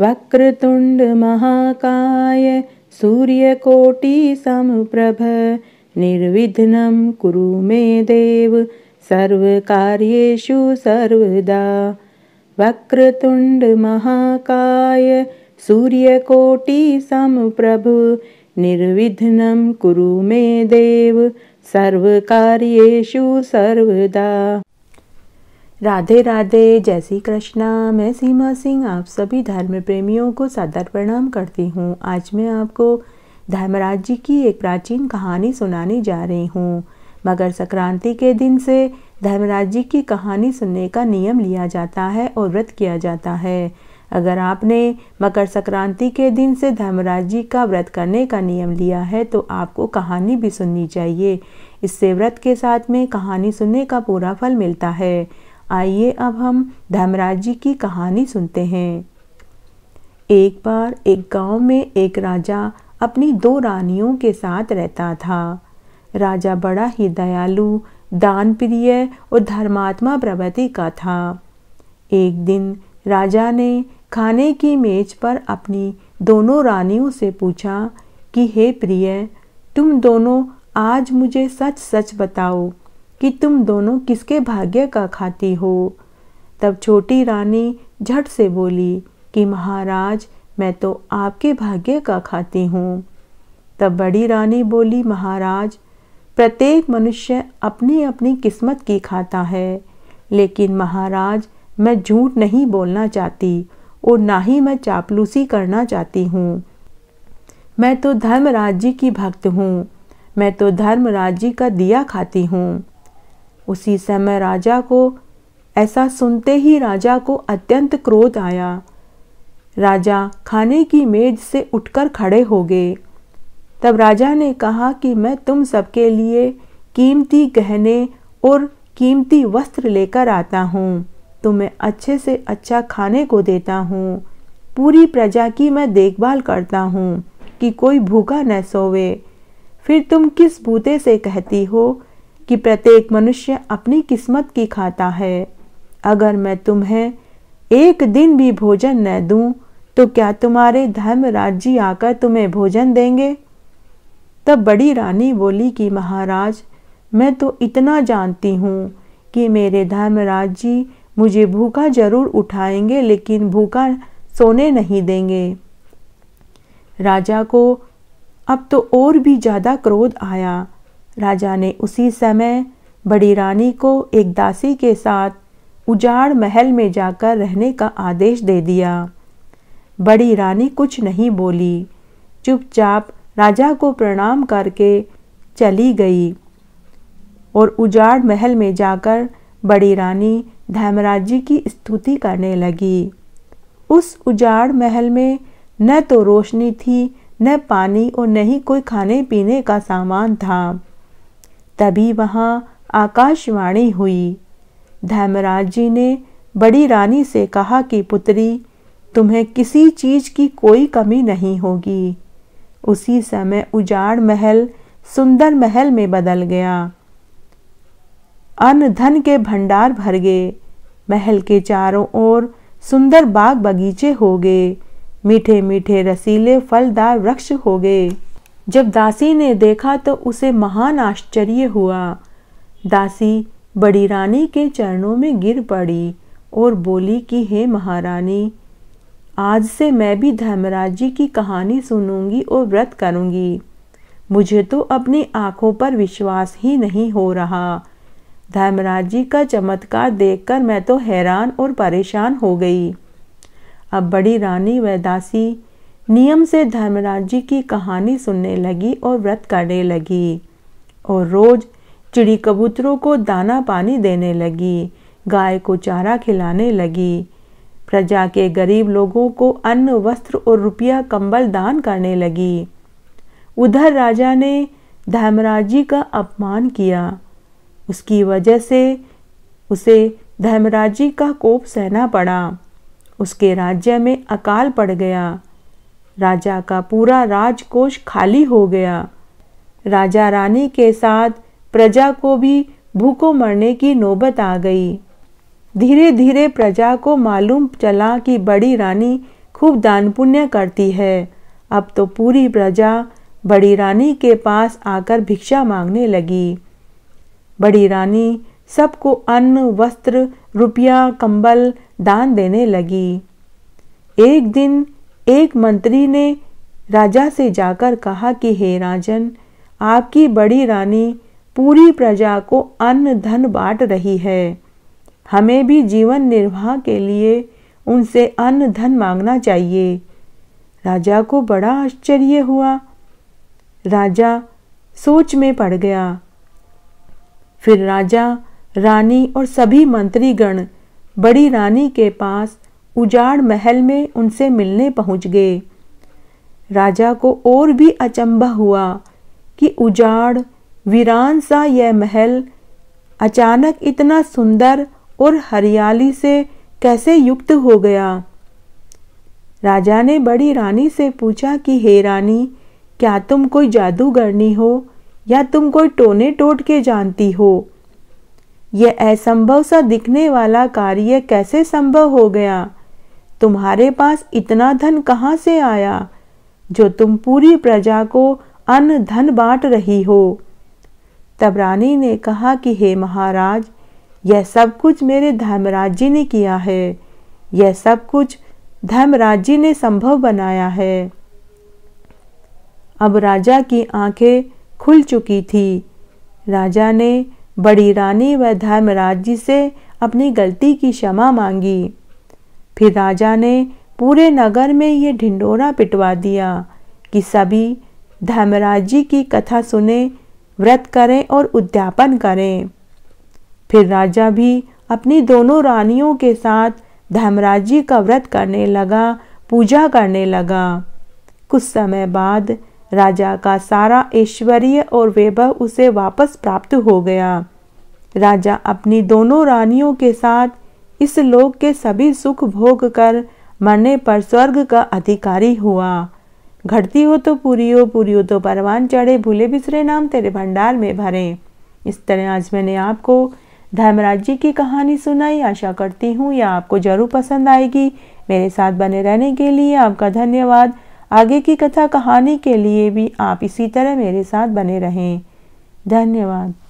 वक्रतुण्डमहाकाय सूर्यकोटिसंप्रभ निर्विघ्नं कुरु मे देव सर्वकार्येषु सर्वदा वक्रतुण्डमहाकाय सूर्यकोटिसंप्रभ निर्विघ्नं कुरु मे देव सर्वकार्येषु सर्वदा राधे राधे जय श्री कृष्णा मैं सीमा सिंह आप सभी धर्म प्रेमियों को सादर प्रणाम करती हूँ आज मैं आपको धर्मराज जी की एक प्राचीन कहानी सुनाने जा रही हूँ मकर संक्रांति के दिन से धर्मराज जी की कहानी सुनने का नियम लिया जाता है और व्रत किया जाता है अगर आपने मकर संक्रांति के दिन से धर्मराज जी का व्रत करने का नियम लिया है तो आपको कहानी भी सुननी चाहिए इससे व्रत के साथ में कहानी सुनने का पूरा फल मिलता है आइए अब हम धर्मराज जी की कहानी सुनते हैं एक बार एक गांव में एक राजा अपनी दो रानियों के साथ रहता था राजा बड़ा ही दयालु दान प्रिय और धर्मात्मा प्रवृत्ति का था एक दिन राजा ने खाने की मेज पर अपनी दोनों रानियों से पूछा कि हे प्रिय तुम दोनों आज मुझे सच सच बताओ कि तुम दोनों किसके भाग्य का खाती हो तब छोटी रानी झट से बोली कि महाराज मैं तो आपके भाग्य का खाती हूँ तब बड़ी रानी बोली महाराज प्रत्येक मनुष्य अपनी अपनी किस्मत की खाता है लेकिन महाराज मैं झूठ नहीं बोलना चाहती और ना ही मैं चापलूसी करना चाहती हूँ मैं तो धर्मराज जी की भक्त हूँ मैं तो धर्मराज जी का दिया खाती हूँ उसी समय राजा को ऐसा सुनते ही राजा को अत्यंत क्रोध आया राजा खाने की मेज से उठकर खड़े हो गए तब राजा ने कहा कि मैं तुम सबके लिए कीमती गहने और कीमती वस्त्र लेकर आता हूँ तुम्हें अच्छे से अच्छा खाने को देता हूँ पूरी प्रजा की मैं देखभाल करता हूँ कि कोई भूखा न सोवे फिर तुम किस बूते से कहती हो कि प्रत्येक मनुष्य अपनी किस्मत की खाता है अगर मैं तुम्हें एक दिन भी भोजन न दूं तो क्या तुम्हारे धर्मराज जी आकर तुम्हें भोजन देंगे तब बड़ी रानी बोली कि महाराज मैं तो इतना जानती हूँ कि मेरे धर्मराज जी मुझे भूखा जरूर उठाएंगे लेकिन भूखा सोने नहीं देंगे राजा को अब तो और भी ज़्यादा क्रोध आया राजा ने उसी समय बड़ी रानी को एक दासी के साथ उजाड़ महल में जाकर रहने का आदेश दे दिया बड़ी रानी कुछ नहीं बोली चुपचाप राजा को प्रणाम करके चली गई और उजाड़ महल में जाकर बड़ी रानी धर्मराज जी की स्तुति करने लगी उस उजाड़ महल में न तो रोशनी थी न पानी और न ही कोई खाने पीने का सामान था तभी वहाँ आकाशवाणी हुई धर्मराज जी ने बड़ी रानी से कहा कि पुत्री तुम्हें किसी चीज की कोई कमी नहीं होगी उसी समय उजाड़ महल सुंदर महल में बदल गया अन्न धन के भंडार भर गए महल के चारों ओर सुंदर बाग बगीचे हो गए मीठे मीठे रसीले फलदार वृक्ष हो गए जब दासी ने देखा तो उसे महान आश्चर्य हुआ दासी बड़ी रानी के चरणों में गिर पड़ी और बोली कि हे महारानी आज से मैं भी धर्मराज जी की कहानी सुनूंगी और व्रत करूंगी मुझे तो अपनी आंखों पर विश्वास ही नहीं हो रहा धर्मराज जी का चमत्कार देखकर मैं तो हैरान और परेशान हो गई अब बड़ी रानी व दासी नियम से धर्मराज जी की कहानी सुनने लगी और व्रत करने लगी और रोज चिड़ी कबूतरों को दाना पानी देने लगी गाय को चारा खिलाने लगी प्रजा के गरीब लोगों को अन्न वस्त्र और रुपया कंबल दान करने लगी उधर राजा ने धर्मराज जी का अपमान किया उसकी वजह से उसे धर्मराज जी का कोप सहना पड़ा उसके राज्य में अकाल पड़ गया राजा का पूरा राजकोष खाली हो गया राजा रानी के साथ प्रजा को भी भूखों मरने की नौबत आ गई धीरे धीरे प्रजा को मालूम चला कि बड़ी रानी खूब दान पुण्य करती है अब तो पूरी प्रजा बड़ी रानी के पास आकर भिक्षा मांगने लगी बड़ी रानी सबको अन्न वस्त्र रुपया कंबल दान देने लगी एक दिन एक मंत्री ने राजा से जाकर कहा कि हे राजन आपकी बड़ी रानी पूरी प्रजा को अन्न धन बांट रही है हमें भी जीवन निर्वाह के लिए उनसे अन्न धन मांगना चाहिए राजा को बड़ा आश्चर्य हुआ राजा सोच में पड़ गया फिर राजा रानी और सभी मंत्रीगण बड़ी रानी के पास उजाड़ महल में उनसे मिलने पहुंच गए राजा को और भी अचंभा हुआ कि उजाड़ वीरान सा यह महल अचानक इतना सुंदर और हरियाली से कैसे युक्त हो गया राजा ने बड़ी रानी से पूछा कि हे रानी क्या तुम कोई जादूगरनी हो या तुम कोई टोने टोट के जानती हो यह असंभव सा दिखने वाला कार्य कैसे संभव हो गया तुम्हारे पास इतना धन कहाँ से आया जो तुम पूरी प्रजा को अन्न धन बांट रही हो तब रानी ने कहा कि हे महाराज यह सब कुछ मेरे धर्मराज जी ने किया है यह सब कुछ धर्मराज जी ने संभव बनाया है अब राजा की आंखें खुल चुकी थी राजा ने बड़ी रानी व धर्मराज जी से अपनी गलती की क्षमा मांगी फिर राजा ने पूरे नगर में ये ढिंडोरा पिटवा दिया कि सभी धर्मराज की कथा सुने व्रत करें और उद्यापन करें फिर राजा भी अपनी दोनों रानियों के साथ धर्मराज जी का व्रत करने लगा पूजा करने लगा कुछ समय बाद राजा का सारा ऐश्वर्य और वैभव उसे वापस प्राप्त हो गया राजा अपनी दोनों रानियों के साथ इस लोक के सभी सुख भोग कर मरने पर स्वर्ग का अधिकारी हुआ घटती हो तो पूरी हो पूरी हो तो परवान चढ़े भूले बिसरे नाम तेरे भंडार में भरे इस तरह आज मैंने आपको धर्मराज जी की कहानी सुनाई आशा करती हूँ यह आपको जरूर पसंद आएगी मेरे साथ बने रहने के लिए आपका धन्यवाद आगे की कथा कहानी के लिए भी आप इसी तरह मेरे साथ बने रहें धन्यवाद